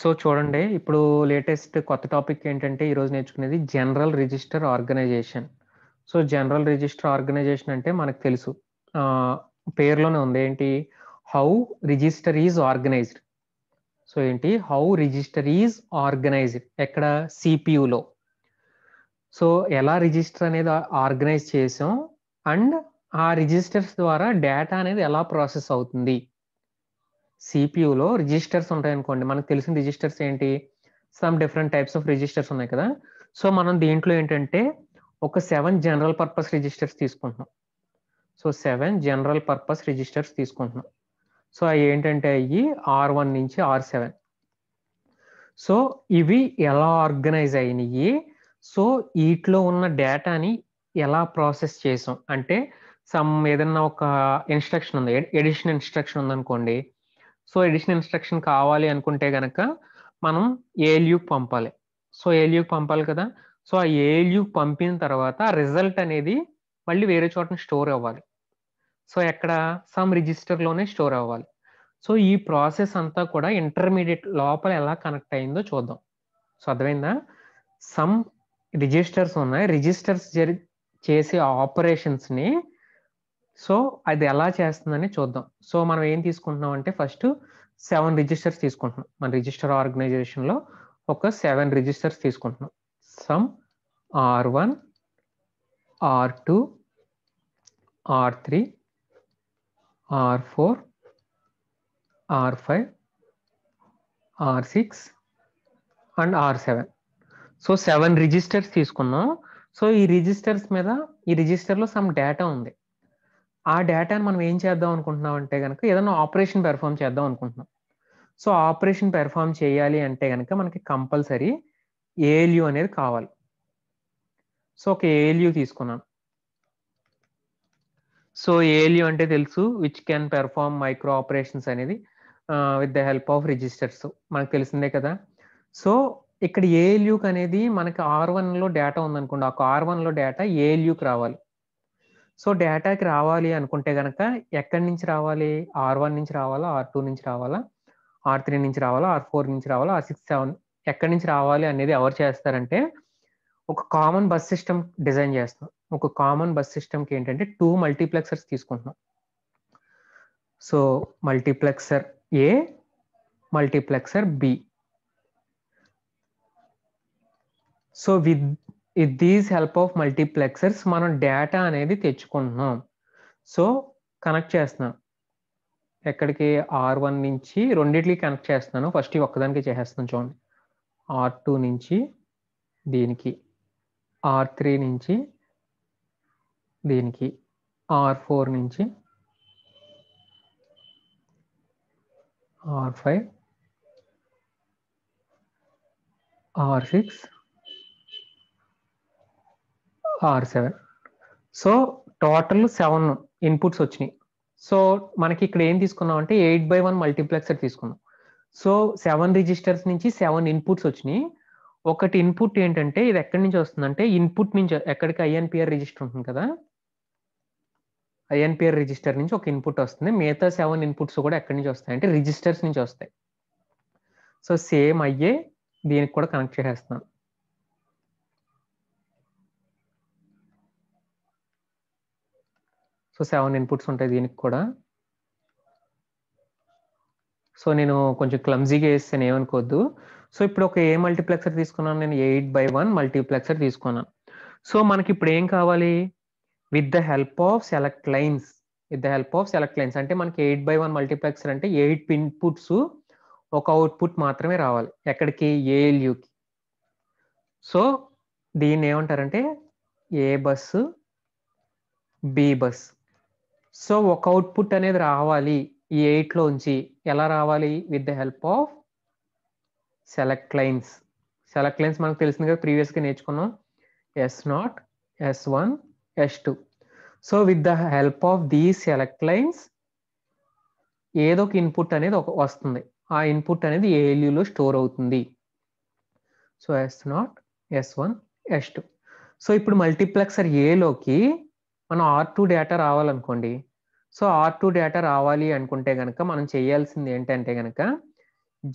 So చూడండి ఇప్పుడు latest కొత్త టాపిక్ ఏంటంటే ఈరోజు నేర్చుకునేది general register organisation so general register organisation అంటే మనకు తెలుసు పేర్లోనే ఉంది ఏంటి how register is organised so ఏంటి హౌ రిజిస్టర్ ఈజ్ ఆర్గనైజ్డ్ ఎక్కడ సిపియులో సో ఎలా రిజిస్టర్ అనేది ఆర్గనైజ్ చేసాం అండ్ ఆ రిజిస్టర్స్ ద్వారా డేటా అనేది ఎలా ప్రాసెస్ అవుతుంది సిపియులో రిజిస్టర్స్ ఉంటాయి అనుకోండి మనకు తెలిసిన రిజిస్టర్స్ ఏంటి some different types of registers ఉన్నాయి కదా సో మనం దీంట్లో ఏంటంటే ఒక సెవెన్ జనరల్ పర్పస్ రిజిస్టర్స్ తీసుకుంటున్నాం so seven general purpose registers తీసుకుంటున్నాం సో అవి ఏంటంటే అవి ఆర్ వన్ నుంచి ఆర్ సెవెన్ సో ఇవి ఎలా ఆర్గనైజ్ అయినాయి సో వీటిలో ఉన్న డేటాని ఎలా ప్రాసెస్ చేసాం అంటే సమ్ ఏదన్నా ఒక ఇన్స్ట్రక్షన్ ఉంది ఎడిషన్ ఇన్స్ట్రక్షన్ ఉందనుకోండి సో ఎడిషనల్ ఇన్స్ట్రక్షన్ కావాలి అనుకుంటే కనుక మనం ఏఎల్యూకి పంపాలి సో ఏఎల్యూకి పంపాలి కదా సో ఆ ఏఎల్యూకి పంపిన తర్వాత రిజల్ట్ అనేది మళ్ళీ వేరే చోట స్టోర్ అవ్వాలి సో ఎక్కడ సమ్ రిజిస్టర్లోనే స్టోర్ అవ్వాలి సో ఈ ప్రాసెస్ అంతా కూడా ఇంటర్మీడియట్ లోపల ఎలా కనెక్ట్ అయిందో చూద్దాం సో అర్థమైందా సమ్ రిజిస్టర్స్ ఉన్నాయి రిజిస్టర్స్ చేసే ఆపరేషన్స్ని సో అది ఎలా చేస్తుందని చూద్దాం సో మనం ఏం తీసుకుంటున్నాం అంటే ఫస్ట్ సెవెన్ రిజిస్టర్స్ తీసుకుంటున్నాం మన రిజిస్టర్ ఆర్గనైజేషన్లో ఒక సెవెన్ రిజిస్టర్స్ తీసుకుంటున్నాం some R one R two R three R four R five R six and R seven so seven registers తీసుకున్నాం సో ఈ రిజిస్టర్స్ మీద ఈ రిజిస్టర్లో సమ్ డేటా ఉంది ఆ డేటాను మనం ఏం చేద్దాం అనుకుంటున్నాం అంటే కనుక ఏదైనా ఆపరేషన్ పెర్ఫామ్ చేద్దాం అనుకుంటున్నాం సో ఆపరేషన్ పెర్ఫామ్ చేయాలి అంటే కనుక మనకి కంపల్సరీ ఏఎల్యూ అనేది కావాలి సో ఒక ఏఎల్యూ తీసుకున్నాను సో ఏఎల్యూ అంటే తెలుసు which can perform micro operations అనేది with the help of registers మనకు తెలిసిందే కదా సో ఇక్కడ ఏఎల్యూకి అనేది మనకి ఆర్ వన్లో డేటా ఉందనుకోండి ఆ ఆర్ వన్లో డేటా ఏఎల్యూకి రావాలి సో డేటాకి రావాలి అనుకుంటే కనుక ఎక్కడి నుంచి రావాలి ఆర్ వన్ నుంచి రావాలా ఆర్ టూ నుంచి రావాలా ఆర్ త్రీ నుంచి రావాలా ఆర్ ఫోర్ నుంచి రావాలా ఆర్ సిక్స్ సెవెన్ ఎక్కడి నుంచి రావాలి అనేది ఎవరు చేస్తారంటే ఒక కామన్ బస్ సిస్టమ్ డిజైన్ చేస్తాం ఒక కామన్ బస్ సిస్టమ్కి ఏంటంటే టూ మల్టీప్లెక్సర్స్ తీసుకుంటున్నాం so multiplexer A multiplexer B so with these help of multiplexers మనం డేటా అనేది తెచ్చుకుంటున్నాం సో కనెక్ట్ చేస్తున్నాం ఎక్కడికి ఆర్ వన్ నుంచి రెండింటికి కనెక్ట్ చేస్తున్నాను ఫస్ట్ ఒక్కదానికి చేసేస్తున్నాను చూడండి ఆర్ టూ నుంచి దీనికి ఆర్ త్రీ నుంచి దీనికి ఆర్ ఫోర్ నుంచి R five R six R seven so total seven inputs వచ్చినాయి సో మనకి ఇక్కడ ఏం తీసుకున్నాం అంటే ఎయిట్ బై వన్ మల్టీప్లెక్సర్ తీసుకున్నాం సో సెవెన్ రిజిస్టర్స్ నుంచి సెవెన్ ఇన్పుట్స్ వచ్చినాయి ఒకటి ఇన్పుట్ ఏంటంటే ఇది ఎక్కడి నుంచి వస్తుందంటే ఇన్పుట్ నుంచి ఎక్కడికి ఐఎన్పిఆర్ రిజిస్టర్ ఉంటుంది కదా ఐఎన్పిఆర్ రిజిస్టర్ నుంచి ఒక ఇన్పుట్ వస్తుంది మిగతా సెవెన్ ఇన్పుట్స్ కూడా ఎక్కడి నుంచి వస్తాయి అంటే రిజిస్టర్స్ నుంచి వస్తాయి సో సేమ్ అయ్యే దీనికి కూడా కనెక్ట్ చేసేస్తున్నాను సో సెవెన్ ఇన్పుట్స్ ఉంటాయి దీనికి కూడా సో నేను కొంచెం క్లమ్జీగా వేస్తాను ఏమనుకోద్దు సో ఇప్పుడు ఒక ఏ మల్టీప్లెక్సర్ తీసుకున్నాను నేను ఎయిట్ బై వన్ మల్టీప్లెక్సర్ తీసుకున్నాను సో మనకి ఇప్పుడు ఏం కావాలి with the help of select lines with the help of select lines అంటే మనకి ఎయిట్ బై వన్ మల్టీప్లెక్సర్ అంటే ఎయిట్ ఇన్పుట్స్ ఒక అవుట్పుట్ మాత్రమే రావాలి ఎక్కడికి ఏఎల్యూకి సో దీన్ని ఏమంటారంటే A bus B bus so ఒక అవుట్పుట్ అనేది రావాలి ఈ ఎయిట్లోంచి ఎలా రావాలి with the help of select lines select lines మనకు తెలిసింది కదా ప్రీవియస్గా నేర్చుకున్నాం yes naught S one S two so with the help of the select lines ఏదో ఒక ఇన్పుట్ అనేది ఒక వస్తుంది ఆ ఇన్పుట్ అనేది ఏఎల్యూలో స్టోర్ అవుతుంది so S naught S one S two so ఇప్పుడు మల్టీప్లెక్సర్ ఏలోకి మనం ఆర్ టూ డేటా రావాలనుకోండి సో ఆర్ టూ డేటా రావాలి అనుకుంటే కనుక మనం చేయాల్సింది ఏంటంటే కనుక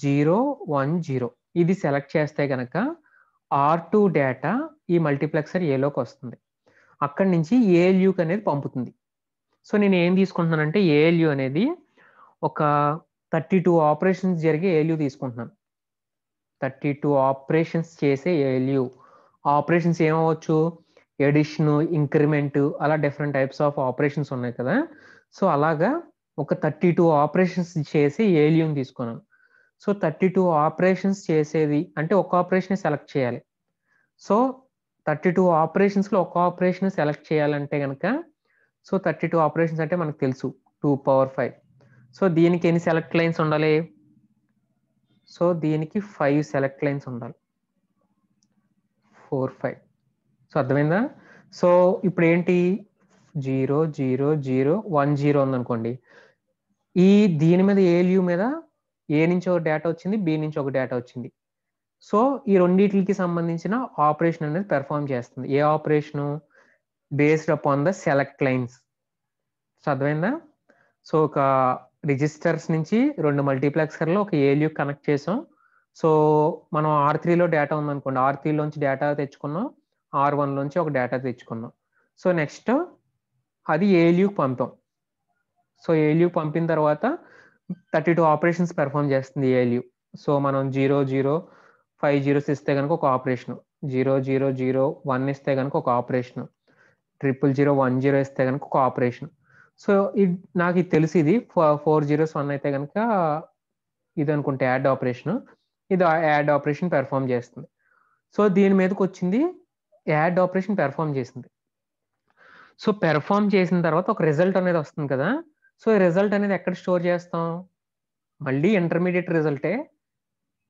జీరో వన్ జీరో ఇది సెలెక్ట్ చేస్తే కనుక ఆర్ టూ డేటా ఈ మల్టీప్లెక్సర్ ఏలోకి వస్తుంది అక్కడి నుంచి ఏఎల్యూకి అనేది పంపుతుంది సో నేను ఏం తీసుకుంటున్నానంటే ఏఎల్యూ అనేది ఒక థర్టీ టూ ఆపరేషన్స్ జరిగే ఏఎల్యూ తీసుకుంటున్నాను థర్టీ టూ ఆపరేషన్స్ చేసే ఏఎల్యూ ఆపరేషన్స్ ఏమవచ్చు ఎడిషన్ ఇంక్రిమెంట్ అలా డిఫరెంట్ టైప్స్ ఆఫ్ ఆపరేషన్స్ ఉన్నాయి కదా సో అలాగా ఒక థర్టీ టూ ఆపరేషన్స్ చేసి ఏలియం తీసుకున్నాను సో థర్టీ టూ ఆపరేషన్స్ చేసేది అంటే ఒక ఆపరేషన్ సెలెక్ట్ చేయాలి సో థర్టీ టూ ఆపరేషన్స్లో ఒక ఆపరేషన్ సెలెక్ట్ చేయాలంటే కనుక సో థర్టీ టూ ఆపరేషన్స్ అంటే మనకు తెలుసు టూ పవర్ ఫైవ్ సో దీనికి ఎన్ని సెలెక్ట్ లైన్స్ ఉండాలి సో దీనికి ఫైవ్ సెలెక్ట్ లైన్స్ ఉండాలి ఫోర్ ఫైవ్ సో అర్థమైందా సో ఇప్పుడు ఏంటి zero zero zero one zero ఉందనుకోండి ఈ దీని మీద ఏలియూ మీద ఏ నుంచి ఒక డేటా వచ్చింది బి నుంచి ఒక డేటా వచ్చింది సో ఈ రెండింటికి సంబంధించిన ఆపరేషన్ అనేది పెర్ఫామ్ చేస్తుంది ఏ operation based up on the select lines so అర్థమైందా సో ఒక రిజిస్టర్స్ నుంచి రెండు మల్టీప్లెక్సర్లో ఒక ఏలియూ కనెక్ట్ చేసాం సో మనం ఆర్ త్రీలో డేటా ఉందనుకోండి ఆర్ త్రీలోంచి డేటా తెచ్చుకున్నాం ఆర్ వన్లోంచి ఒక డేటా తెచ్చుకున్నాం సో నెక్స్ట్ అది ఏలియూకి పంపాం సో ఏలియూ పంపిన తర్వాత థర్టీ టూ ఆపరేషన్స్ పెర్ఫామ్ చేస్తుంది ఏలియూ సో మనం జీరో జీరో ఫైవ్ జీరోస్ ఇస్తే కనుక ఒక operation zero zero zero one ఇస్తే కనుక ఒక operation triple zero one zero ఇస్తే కనుక ఒక ఆపరేషన్ సో ఇది నాకు ఇది తెలిసి ఇది ఫోర్ జీరోస్ వన్ అయితే కనుక ఇది అనుకుంటే యాడ్ ఆపరేషన్ ఇది యాడ్ ఆపరేషన్ పెర్ఫామ్ చేస్తుంది సో దీని మీదకి వచ్చింది యాడ్ ఆపరేషన్ పెర్ఫామ్ చేసింది సో పెర్ఫామ్ చేసిన తర్వాత ఒక రిజల్ట్ అనేది వస్తుంది కదా సో ఈ రిజల్ట్ అనేది ఎక్కడ స్టోర్ చేస్తాం మళ్ళీ ఇంటర్మీడియట్ రిజల్టే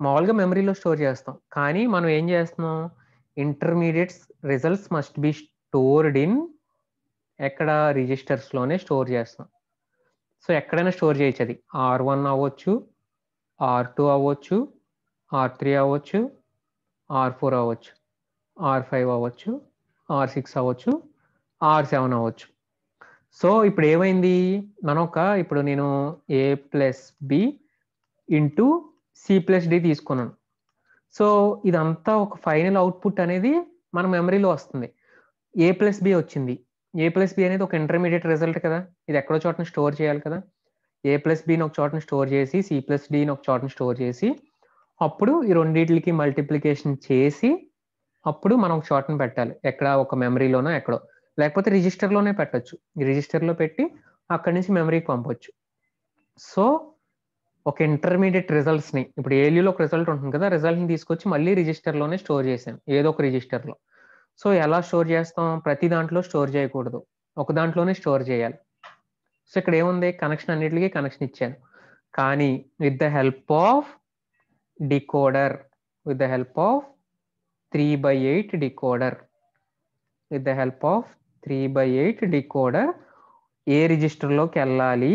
మామూలుగా మెమరీలో స్టోర్ చేస్తాం కానీ మనం ఏం చేస్తున్నాం intermediates results must be stored in ఎక్కడ రిజిస్టర్స్లోనే స్టోర్ చేస్తాం సో ఎక్కడైనా స్టోర్ చేయొచ్చు అది ఆర్ వన్ అవ్వచ్చు ఆర్ టూ అవ్వచ్చు ఆర్ త్రీ అవ్వచ్చు ఆర్ ఫోర్ అవ్వచ్చు ఆర్ ఫైవ్ అవ్వచ్చు ఆర్ సిక్స్ అవ్వచ్చు ఆర్ సెవెన్ అవ్వచ్చు సో ఇప్పుడు ఏమైంది మనం ఒక ఇప్పుడు నేను A plus B into C plus D తీసుకున్నాను సో ఇదంతా ఒక ఫైనల్ అవుట్పుట్ అనేది మన మెమరీలో వస్తుంది ఏ ప్లస్ బి వచ్చింది ఏ ప్లస్ బి అనేది ఒక ఇంటర్మీడియట్ రిజల్ట్ కదా ఇది ఎక్కడో చోటను స్టోర్ చేయాలి కదా ఏ ప్లస్ బిని ఒక చోటను స్టోర్ చేసి సి ప్లస్ డిని ఒక చోటను స్టోర్ చేసి అప్పుడు ఈ రెండింటికి మల్టిప్లికేషన్ చేసి అప్పుడు మనం ని పెట్టాలి ఎక్కడ ఒక మెమరీలోనో ఎక్కడో లేకపోతే రిజిస్టర్లోనే పెట్టచ్చు రిజిస్టర్లో పెట్టి అక్కడి నుంచి మెమరీకి పంపొచ్చు సో ఒక ఇంటర్మీడియట్ రిజల్ట్స్ని ఇప్పుడు ఏలీలో ఒక రిజల్ట్ ఉంటుంది కదా రిజల్ట్ని తీసుకొచ్చి మళ్ళీ రిజిస్టర్లోనే స్టోర్ చేసాం ఏదో ఒక రిజిస్టర్లో సో ఎలా స్టోర్ చేస్తాం ప్రతి దాంట్లో స్టోర్ చేయకూడదు ఒక దాంట్లోనే స్టోర్ చేయాలి సో ఇక్కడ ఏముంది కనెక్షన్ అన్నిటికీ కనెక్షన్ ఇచ్చాను కానీ with the help of decoder with the help of three by eight decoder with the help of three by eight decoder ఏ రిజిస్టర్లోకి వెళ్ళాలి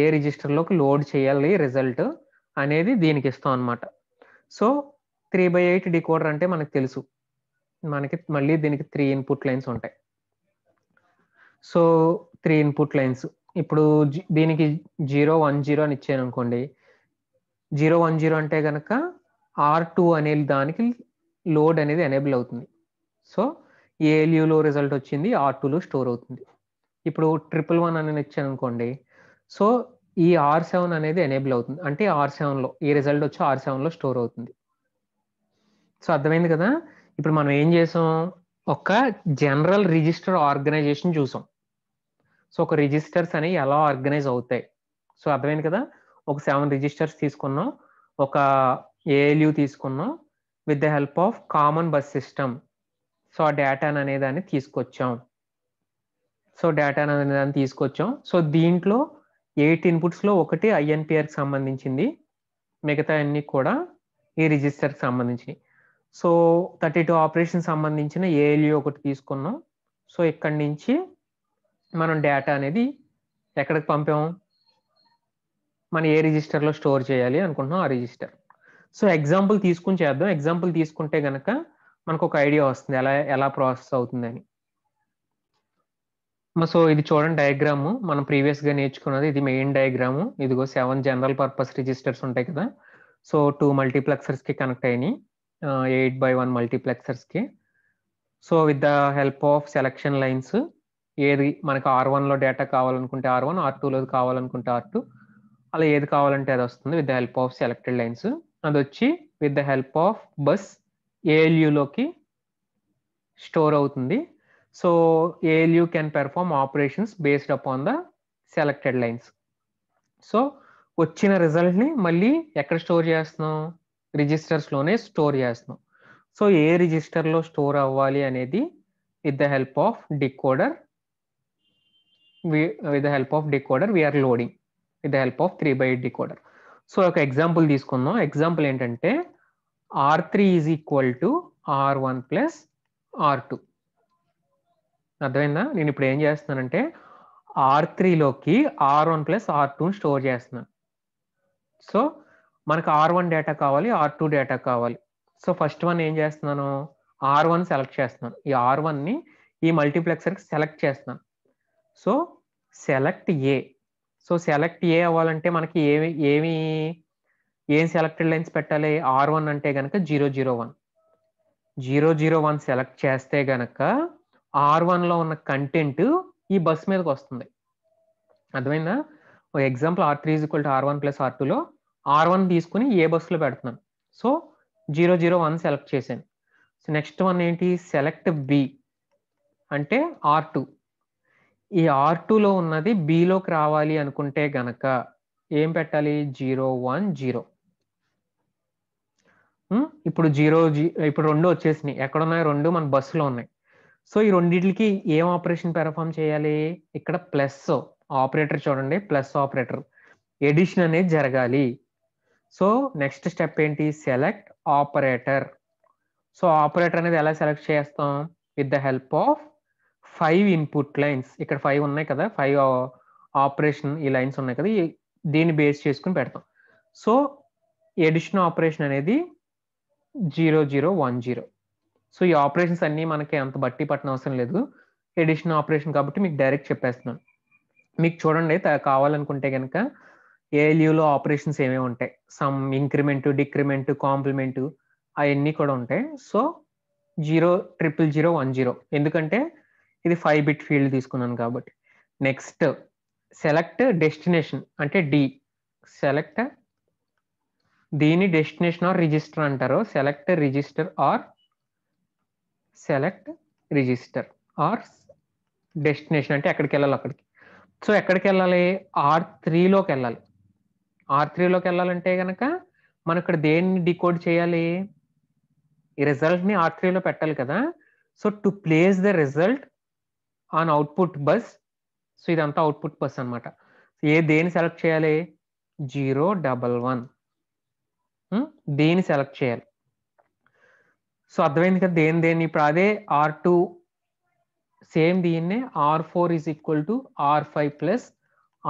ఏ రిజిస్టర్లోకి లోడ్ చేయాలి రిజల్ట్ అనేది దీనికి ఇస్తాం అనమాట so three by eight decoder అంటే మనకు తెలుసు మనకి మళ్ళీ దీనికి త్రీ ఇన్పుట్ లైన్స్ ఉంటాయి సో త్రీ ఇన్పుట్ లైన్స్ ఇప్పుడు దీనికి జీరో వన్ జీరో అని ఇచ్చాను అనుకోండి జీరో వన్ జీరో అంటే కనుక ఆర్ టూ అనే దానికి లోడ్ అనేది ఎనేబుల్ అవుతుంది సో ఏఎల్యూలో రిజల్ట్ వచ్చింది ఆర్ టూలో స్టోర్ అవుతుంది ఇప్పుడు ట్రిపుల్ వన్ అనేది ఇచ్చాను అనుకోండి సో ఈ ఆర్ సెవెన్ అనేది ఎనేబుల్ అవుతుంది అంటే ఆర్ సెవెన్లో ఈ రిజల్ట్ వచ్చి ఆర్ సెవెన్లో స్టోర్ అవుతుంది సో అర్థమైంది కదా ఇప్పుడు మనం ఏం చేసాం ఒక జనరల్ రిజిస్టర్ ఆర్గనైజేషన్ చూసాం సో ఒక రిజిస్టర్స్ అనేవి ఎలా ఆర్గనైజ్ అవుతాయి సో అర్థమైంది కదా ఒక సెవెన్ రిజిస్టర్స్ తీసుకున్నాం ఒక ఏఎల్యూ తీసుకున్నాం with the help of common bus system so ఆ డేటా అనే దాన్ని తీసుకొచ్చాం సో డేటాను అనే దాన్ని తీసుకొచ్చాం సో దీంట్లో ఎయిట్ ఇన్పుట్స్లో ఒకటి ఐఎన్పిఆర్కి సంబంధించింది మిగతా అన్ని కూడా ఈ రిజిస్టర్కి సంబంధించి సో థర్టీ టూ ఆపరేషన్ సంబంధించిన ఏఎల్యూ ఒకటి తీసుకున్నాం సో ఇక్కడి నుంచి మనం డేటా అనేది ఎక్కడికి పంపాం మనం ఏ రిజిస్టర్లో స్టోర్ చేయాలి అనుకుంటున్నాం ఆ రిజిస్టర్ సో ఎగ్జాంపుల్ తీసుకుని చేద్దాం ఎగ్జాంపుల్ తీసుకుంటే గనక మనకు ఒక ఐడియా వస్తుంది ఎలా ఎలా ప్రాసెస్ అవుతుందని సో ఇది చూడండి డయాగ్రాము మనం ప్రీవియస్గా నేర్చుకున్నది ఇది మెయిన్ డయాగ్రాము ఇదిగో సెవెన్ జనరల్ పర్పస్ రిజిస్టర్స్ ఉంటాయి కదా సో టూ మల్టీప్లెక్సర్స్కి కనెక్ట్ అయినాయి ఎయిట్ బై వన్ మల్టీప్లెక్సర్స్కి so with the help of selection lines ఏది మనకి ఆర్ వన్లో డేటా కావాలనుకుంటే ఆర్ వన్ ఆర్ టూలో కావాలనుకుంటే ఆర్ టూ అలా ఏది కావాలంటే అది వస్తుంది with the help of selected lines అది వచ్చి with the help of bus ఏఎల్యులోకి స్టోర్ అవుతుంది so ALU can perform operations based upon the selected lines so వచ్చిన రిజల్ట్ని మళ్ళీ ఎక్కడ స్టోర్ చేస్తున్నాం రిజిస్టర్స్లోనే స్టోర్ చేస్తున్నాం సో ఏ రిజిస్టర్లో స్టోర్ అవ్వాలి అనేది with the help of decoder with the help of decoder we are loading with the help of three by decoder so ఒక ఎగ్జాంపుల్ తీసుకుందాం ఎగ్జాంపుల్ ఏంటంటే R three is equal to R one plus R two అర్థమైందా నేను ఇప్పుడు ఏం చేస్తున్నానంటే R త్రీలోకి R one plus R టూని స్టోర్ చేస్తున్నాను సో మనకు ఆర్ వన్ డేటా కావాలి ఆర్ టూ డేటా కావాలి సో ఫస్ట్ వన్ ఏం చేస్తున్నాను ఆర్ వన్ సెలెక్ట్ చేస్తున్నాను ఈ ఆర్ వన్ని ఈ మల్టీప్లెక్సర్కి సెలెక్ట్ చేస్తున్నాను so select A so select A అవ్వాలంటే మనకి ఏమి ఏమి ఏం సెలెక్టెడ్ లైన్స్ పెట్టాలి ఆర్ వన్ అంటే కనుక zero zero one zero zero one select చేస్తే గనక ఆర్ వన్లో ఉన్న కంటెంట్ ఈ బస్ మీదకి వస్తుంది అర్థమైందా ఓ example R three equal to R one plus R టూలో ఆర్ వన్ తీసుకుని ఏ బస్సులో పెడుతున్నాను so zero zero one select చేశాను సో నెక్స్ట్ వన్ ఏంటి సెలెక్ట్ బి అంటే ఆర్ టూ ఈ ఆర్ టూలో ఉన్నది బీలోకి రావాలి అనుకుంటే గనక ఏం పెట్టాలి జీరో వన్ జీరో ఇప్పుడు జీరో జీ ఇప్పుడు రెండు వచ్చేసినాయి ఎక్కడున్నాయి రెండు మన బస్సులో ఉన్నాయి సో ఈ రెండింటికి ఏం ఆపరేషన్ పెర్ఫామ్ చేయాలి ఇక్కడ ప్లస్ ఆపరేటర్ చూడండి ప్లస్ ఆపరేటర్ ఎడిషన్ అనేది జరగాలి సో నెక్స్ట్ స్టెప్ ఏంటి సెలెక్ట్ ఆపరేటర్ సో ఆపరేటర్ అనేది ఎలా సెలెక్ట్ చేస్తాం with the help of five input lines ఇక్కడ ఫైవ్ ఉన్నాయి కదా ఫైవ్ ఆపరేషన్ uh, ఈ లైన్స్ ఉన్నాయి కదా దీన్ని బేస్ చేసుకుని పెడతాం సో ఎడిషన్ ఆపరేషన్ అనేది zero zero one zero so ఈ ఆపరేషన్స్ అన్నీ మనకి అంత బట్టి పట్టిన అవసరం లేదు ఎడిషన్ ఆపరేషన్ కాబట్టి మీకు డైరెక్ట్ చెప్పేస్తున్నాను మీకు చూడండి కావాలనుకుంటే కనుక ఏలియూలో ఆపరేషన్స్ ఏమేమి ఉంటాయి సమ్ ఇంక్రిమెంటు డిక్రిమెంట్ కాంప్లిమెంటు అవన్నీ కూడా ఉంటాయి so zero triple zero one zero ఎందుకంటే ఇది ఫైవ్ బిట్ ఫీల్డ్ తీసుకున్నాను కాబట్టి నెక్స్ట్ సెలెక్ట్ డెస్టినేషన్ అంటే డి సెలెక్ట్ దీని డెస్టినేషన్ ఆర్ రిజిస్టర్ అంటారు select register or select register or destination అంటే ఎక్కడికి వెళ్ళాలి అక్కడికి సో ఎక్కడికి వెళ్ళాలి ఆర్ త్రీలోకి వెళ్ళాలి ఆర్ త్రీలోకి వెళ్ళాలంటే కనుక మనం ఇక్కడ దేన్ని డికోడ్ చేయాలి ఈ రిజల్ట్ని ఆర్ త్రీలో పెట్టాలి కదా so to place the result on output bus so ఇదంతా అవుట్పుట్ బస్ అనమాట ఏ దేని సెలెక్ట్ చేయాలి జీరో డబల్ వన్ hmm? దేని సెలెక్ట్ చేయాలి సో అర్థమైంది కదా దేని దేని ఇప్పుడు అదే ఆర్ టూ సేమ్ దీన్నే R four is equal to R five plus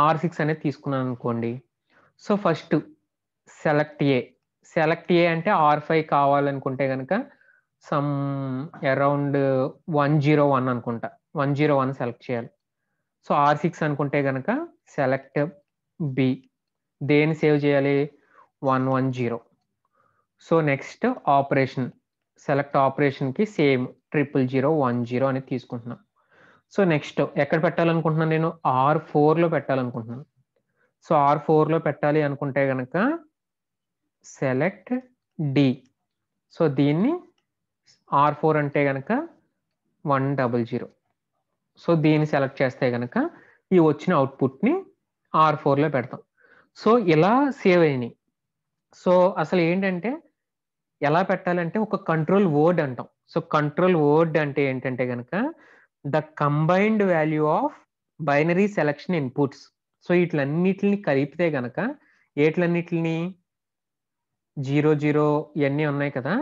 R six అనేది తీసుకున్నాను అనుకోండి so first select A select A అంటే ఆర్ ఫైవ్ కావాలనుకుంటే కనుక some around one zero one అనుకుంటా వన్ జీరో వన్ సెలెక్ట్ చేయాలి సో ఆర్ సిక్స్ అనుకుంటే కనుక సెలెక్ట్ బి దేని సేవ్ చేయాలి one one zero so next operation select ఆపరేషన్కి same triple zero one zero అనేది తీసుకుంటున్నాం సో నెక్స్ట్ ఎక్కడ పెట్టాలనుకుంటున్నాను నేను ఆర్ ఫోర్లో పెట్టాలనుకుంటున్నాను సో ఆర్ ఫోర్లో పెట్టాలి అనుకుంటే కనుక సెలెక్ట్ డి సో దీన్ని ఆర్ ఫోర్ అంటే కనుక వన్ డబుల్ జీరో సో దీన్ని సెలెక్ట్ చేస్తే కనుక ఈ వచ్చిన అవుట్పుట్ని ఆర్ ఫోర్లో పెడతాం సో ఇలా సేవ్ అయినాయి సో అసలు ఏంటంటే ఎలా పెట్టాలంటే ఒక కంట్రోల్ వర్డ్ అంటాం సో కంట్రోల్ వర్డ్ అంటే ఏంటంటే కనుక the combined value of binary selection inputs so వీటిలన్నిటిని కలిపితే గనక ఏట్లన్నిటిని జీరో జీరో ఇవన్నీ ఉన్నాయి కదా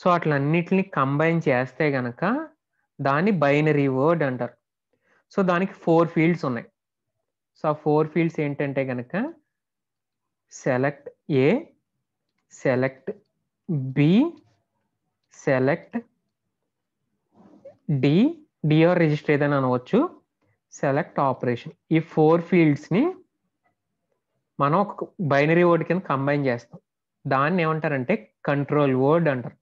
సో అట్లన్నిటిని కంబైన్ చేస్తే గనక దాన్ని బైనరీ వర్డ్ అంటారు సో దానికి ఫోర్ ఫీల్డ్స్ ఉన్నాయి సో ఆ ఫోర్ ఫీల్డ్స్ ఏంటంటే కనుక select A select B select D DR register ఏదైనా అనవచ్చు సెలెక్ట్ ఆపరేషన్ ఈ ఫోర్ ఫీల్డ్స్ని మనం ఒక బైనరీ వర్డ్ కింద కంబైన్ చేస్తాం దాన్ని ఏమంటారంటే కంట్రోల్ వర్డ్ అంటారు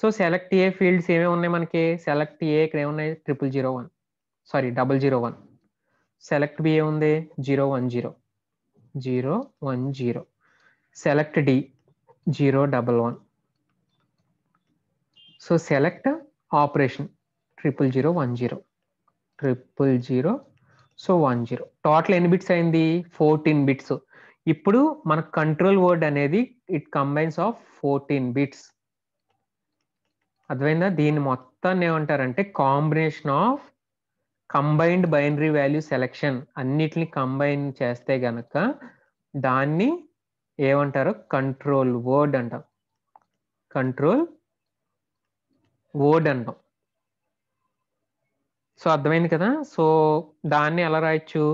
సో సెలెక్ట్ ఏ ఫీల్డ్స్ ఏమేమి ఉన్నాయి మనకి సెలెక్ట్ ఏ ఇక్కడ ఏమున్నాయి triple zero one sorry double zero one select B ఏముంది zero one zero zero one zero select D zero double one so select operation triple zero one zero triple zero so one zero total ఎన్ని bits అయింది fourteen bits ఇప్పుడు మన control word అనేది it combines of fourteen bits అర్థమైందా దీన్ని మొత్తాన్ని ఏమంటారంటే combination of combined binary value selection అన్నిటిని కంబైన్ చేస్తే గనక దాన్ని ఏమంటారు కంట్రోల్ వర్డ్ అంటాం కంట్రోల్ వర్డ్ అంటాం సో అర్థమైంది కదా సో దాన్ని ఎలా రాయొచ్చు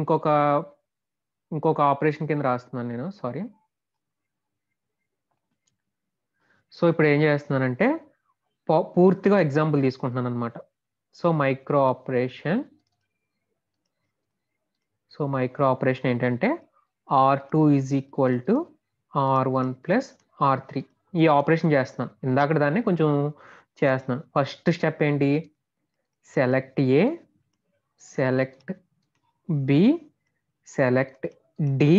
ఇంకొక ఇంకొక ఆపరేషన్ కింద రాస్తున్నాను నేను సారీ సో ఇప్పుడు ఏం చేస్తున్నానంటే పూర్తిగా ఎగ్జాంపుల్ తీసుకుంటున్నాను అనమాట so micro operation so micro operation ఏంటంటే R two is equal to R one plus R three ఈ ఆపరేషన్ చేస్తున్నాను ఇందాక దాన్ని కొంచెం చేస్తున్నాను ఫస్ట్ స్టెప్ ఏంటి select A select B select D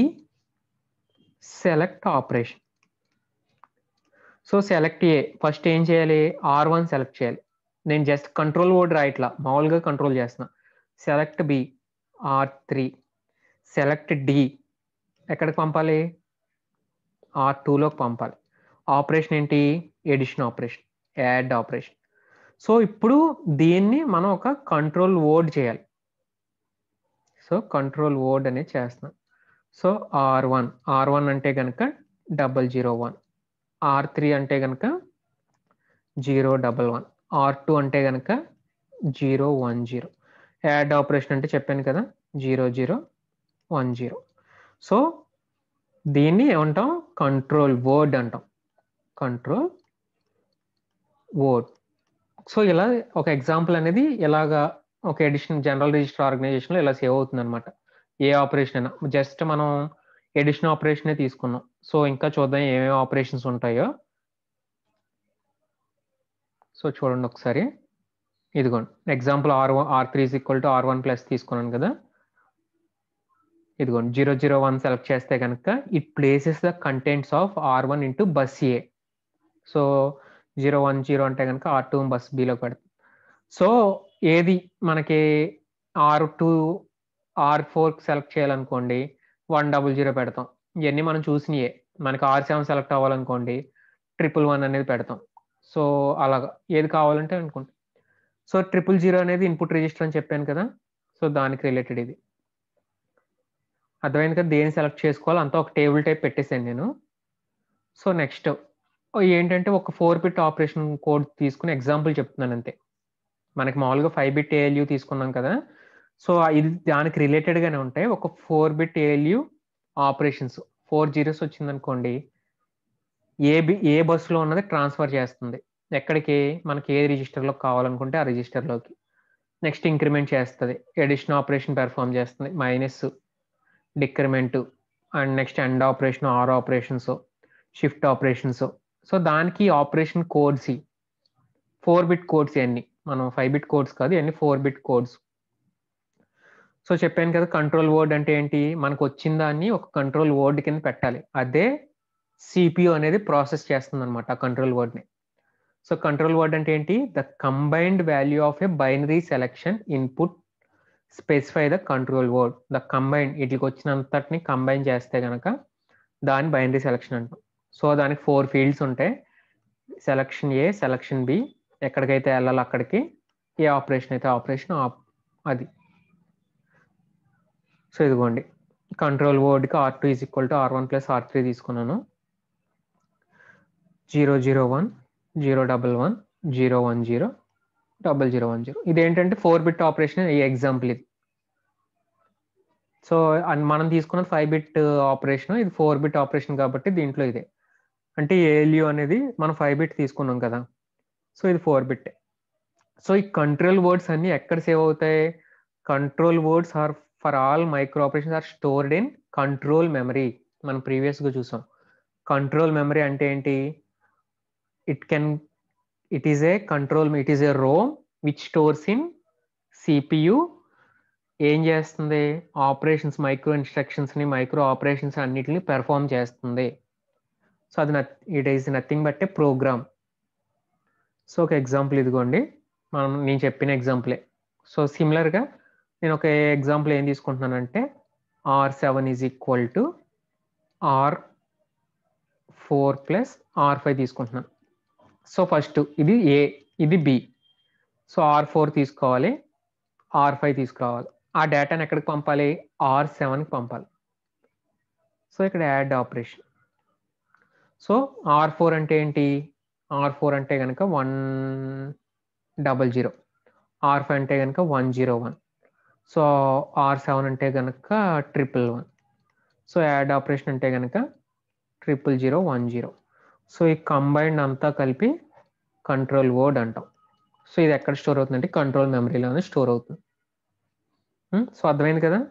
select operation so select A first ఏం చేయాలి ఆర్ వన్ సెలెక్ట్ చేయాలి నేను జస్ట్ కంట్రోల్ వర్డ్ రాయట్లా మామూలుగా కంట్రోల్ చేస్తున్నా select B R three select D ఎక్కడికి పంపాలి ఆర్ టూలోకి పంపాలి ఆపరేషన్ ఏంటి addition operation add operation so ఇప్పుడు దీన్ని మనం ఒక కంట్రోల్ వర్డ్ చేయాలి సో కంట్రోల్ వర్డ్ అనేది చేస్తున్నాం so R one R one అంటే కనుక double zero one R three అంటే కనుక zero double one R two అంటే కనుక zero one zero add operation అంటే చెప్పాను కదా zero zero one zero so దీన్ని ఏమంటాం కంట్రోల్ వర్డ్ అంటాం కంట్రోల్ వర్డ్ సో ఇలా ఒక ఎగ్జాంపుల్ అనేది ఎలాగా ఒక ఎడిషన్ జనరల్ రిజిస్టర్ ఆర్గనైజేషన్లో ఇలా సేవ్ అవుతుంది అనమాట ఏ ఆపరేషన్ అయినా జస్ట్ మనం ఎడిషన్ ఆపరేషనే తీసుకున్నాం సో ఇంకా చూద్దాం ఏమేమి ఆపరేషన్స్ ఉంటాయో సో చూడండి ఒకసారి ఇదిగోండి example R one R three equal to R one plus తీసుకున్నాను కదా ఇదిగోండి జీరో జీరో వన్ సెలెక్ట్ చేస్తే కనుక it places the contents of R one into bus A so zero one zero అంటే కనుక ఆర్ టూ బస్ బిలో పెడుతుంది so ఏది మనకి R two R four select చేయాలనుకోండి వన్ డబుల్ జీరో పెడతాం ఇవన్నీ మనం చూసినాయే మనకి ఆర్ సెవెన్ సెలెక్ట్ అవ్వాలనుకోండి ట్రిపుల్ వన్ అనేది పెడతాం సో అలాగా ఏది కావాలంటే అనుకోండి సో ట్రిపుల్ జీరో అనేది ఇన్పుట్ రిజిస్టర్ అని చెప్పాను కదా సో దానికి రిలేటెడ్ ఇది అర్థమైంది కదా దేన్ని సెలెక్ట్ చేసుకోవాలి అంతా ఒక టేబుల్ టైప్ పెట్టేసాను నేను సో నెక్స్ట్ ఏంటంటే ఒక ఫోర్ బిట్ ఆపరేషన్ కోడ్ తీసుకుని ఎగ్జాంపుల్ చెప్తున్నాను అంతే మనకి మామూలుగా ఫైవ్ బిట్ ఏఎల్యూ తీసుకున్నాం కదా సో ఇది దానికి రిలేటెడ్గానే ఉంటాయి ఒక four bit ALU operations four zeros వచ్చిందనుకోండి ఏ బి ఏ బస్సులో ఉన్నది ట్రాన్స్ఫర్ చేస్తుంది ఎక్కడికి మనకి ఏ రిజిస్టర్లో కావాలనుకుంటే ఆ రిజిస్టర్లోకి నెక్స్ట్ ఇంక్రిమెంట్ చేస్తుంది ఎడిషన్ ఆపరేషన్ పెర్ఫామ్ చేస్తుంది minus decrement and next end operation or operations shift operations so దానికి operation codes four bit codes అన్ని మనం ఫైవ్ బిట్ కోడ్స్ కాదు ఇవన్నీ ఫోర్ బిట్ కోడ్స్ సో చెప్పాను కదా కంట్రోల్ వర్డ్ అంటే ఏంటి మనకు వచ్చిన దాన్ని ఒక కంట్రోల్ వర్డ్ కింద పెట్టాలి అదే సిపియు అనేది ప్రాసెస్ చేస్తుంది అనమాట కంట్రోల్ వర్డ్ని సో కంట్రోల్ వర్డ్ అంటే ఏంటి the combined value of a binary selection input specify the control word the combined వీటికి వచ్చినంతటిని కంబైన్ చేస్తే కనుక దాని బైనరీ సెలక్షన్ అంటాం సో దానికి ఫోర్ ఫీల్డ్స్ ఉంటాయి సెలక్షన్ ఏ సెలక్షన్ బి ఎక్కడికైతే వెళ్ళాలి అక్కడికి ఏ ఆపరేషన్ అయితే ఆపరేషన్ అది సో ఇదిగోండి కంట్రోల్ వర్డ్కి R two is equal to R one plus R three తీసుకున్నాను zero zero one zero double one zero one zero double zero one zero ఇదేంటంటే ఫోర్ బిట్ ఆపరేషన్ ఈ ఎగ్జాంపుల్ ఇది so and మనం తీసుకున్న five bit operation ఇది four bit operation కాబట్టి దీంట్లో ఇదే అంటే ఏఎల్యూ అనేది మనం ఫైవ్ బిట్ తీసుకున్నాం కదా సో ఇది ఫోర్ బిట్ సో ఈ కంట్రోల్ వర్డ్స్ అన్ని ఎక్కడ సేవ్ అవుతాయి control words are for all micro operations are stored in control memory మనం ప్రీవియస్గా చూసాం కంట్రోల్ మెమరీ అంటే ఏంటి it can it is a control it is a row which stores in cpu ఏం చేస్తుంది ఆపరేషన్స్ మైక్రో ఇన్స్ట్రక్షన్స్ని micro operations అన్నిటిని perform చేస్తుంది సో అది not it is nothing but a program so ఒక ఎగ్జాంపుల్ ఇదిగోండి మనం నేను చెప్పిన ఎగ్జాంపులే సో సిమిలర్గా నేను ఒక ఎగ్జాంపుల్ ఏం తీసుకుంటున్నానంటే R seven is equal to R four plus R five తీసుకుంటున్నాను సో ఫస్ట్ ఇది ఏ ఇది బి సో ఆర్ ఫోర్ తీసుకోవాలి ఆర్ ఫైవ్ తీసుకురావాలి ఆ డేటాని ఎక్కడికి పంపాలి ఆర్ సెవెన్కి పంపాలి సో ఇక్కడ add operation so R four అంటే ఏంటి ఆర్ ఫోర్ అంటే కనుక one double zero R five అంటే కనుక one zero one so R seven అంటే కనుక triple one so add operation అంటే కనుక triple zero one zero so ఈ కంబైన్డ్ అంతా కలిపి కంట్రోల్ వర్డ్ అంటాం సో ఇది ఎక్కడ స్టోర్ అవుతుందంటే కంట్రోల్ మెమరీలోనే స్టోర్ అవుతుంది సో అర్థమైంది కదా